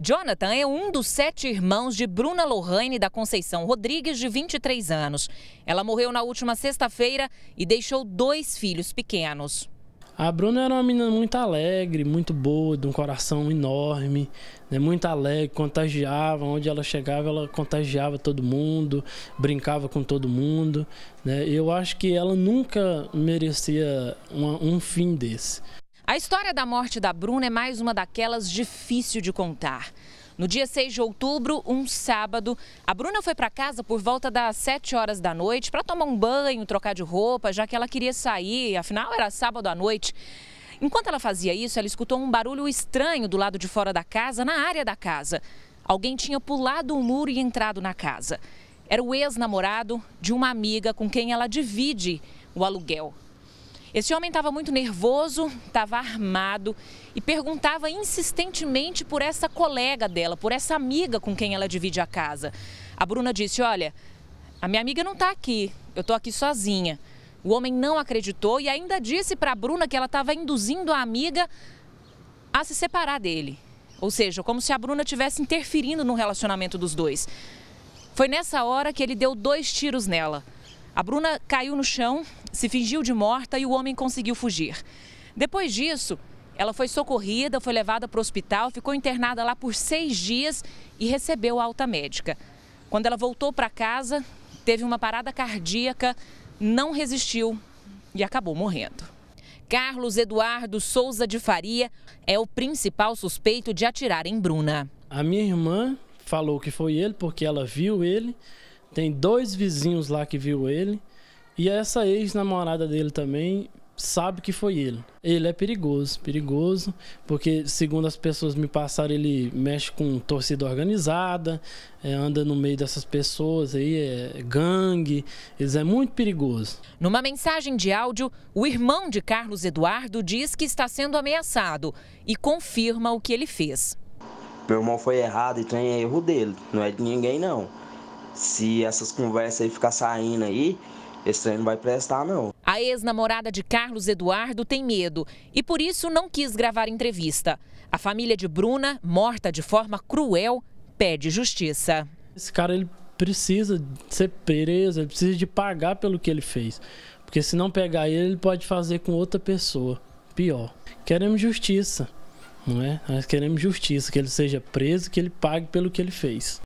Jonathan é um dos sete irmãos de Bruna Lohane da Conceição Rodrigues, de 23 anos. Ela morreu na última sexta-feira e deixou dois filhos pequenos. A Bruna era uma menina muito alegre, muito boa, de um coração enorme, né? muito alegre, contagiava, onde ela chegava, ela contagiava todo mundo, brincava com todo mundo. Né? Eu acho que ela nunca merecia uma, um fim desse. A história da morte da Bruna é mais uma daquelas difícil de contar. No dia 6 de outubro, um sábado, a Bruna foi para casa por volta das 7 horas da noite para tomar um banho, trocar de roupa, já que ela queria sair, afinal era sábado à noite. Enquanto ela fazia isso, ela escutou um barulho estranho do lado de fora da casa, na área da casa. Alguém tinha pulado um muro e entrado na casa. Era o ex-namorado de uma amiga com quem ela divide o aluguel. Esse homem estava muito nervoso, estava armado e perguntava insistentemente por essa colega dela, por essa amiga com quem ela divide a casa. A Bruna disse: Olha, a minha amiga não está aqui, eu estou aqui sozinha. O homem não acreditou e ainda disse para a Bruna que ela estava induzindo a amiga a se separar dele. Ou seja, como se a Bruna estivesse interferindo no relacionamento dos dois. Foi nessa hora que ele deu dois tiros nela. A Bruna caiu no chão, se fingiu de morta e o homem conseguiu fugir. Depois disso, ela foi socorrida, foi levada para o hospital, ficou internada lá por seis dias e recebeu alta médica. Quando ela voltou para casa, teve uma parada cardíaca, não resistiu e acabou morrendo. Carlos Eduardo Souza de Faria é o principal suspeito de atirar em Bruna. A minha irmã falou que foi ele porque ela viu ele tem dois vizinhos lá que viu ele. E essa ex-namorada dele também sabe que foi ele. Ele é perigoso, perigoso, porque segundo as pessoas me passaram, ele mexe com torcida organizada, é, anda no meio dessas pessoas aí, é gangue, Isso é muito perigoso. Numa mensagem de áudio, o irmão de Carlos Eduardo diz que está sendo ameaçado e confirma o que ele fez. Meu irmão foi errado, então é erro dele, não é de ninguém não se essas conversas aí ficar saindo aí, esse trem não vai prestar, não. A ex-namorada de Carlos Eduardo tem medo e por isso não quis gravar entrevista. A família de Bruna, morta de forma cruel, pede justiça. Esse cara ele precisa ser preso, ele precisa de pagar pelo que ele fez. Porque se não pegar ele, ele pode fazer com outra pessoa. Pior. Queremos justiça, não é? Nós queremos justiça, que ele seja preso, que ele pague pelo que ele fez.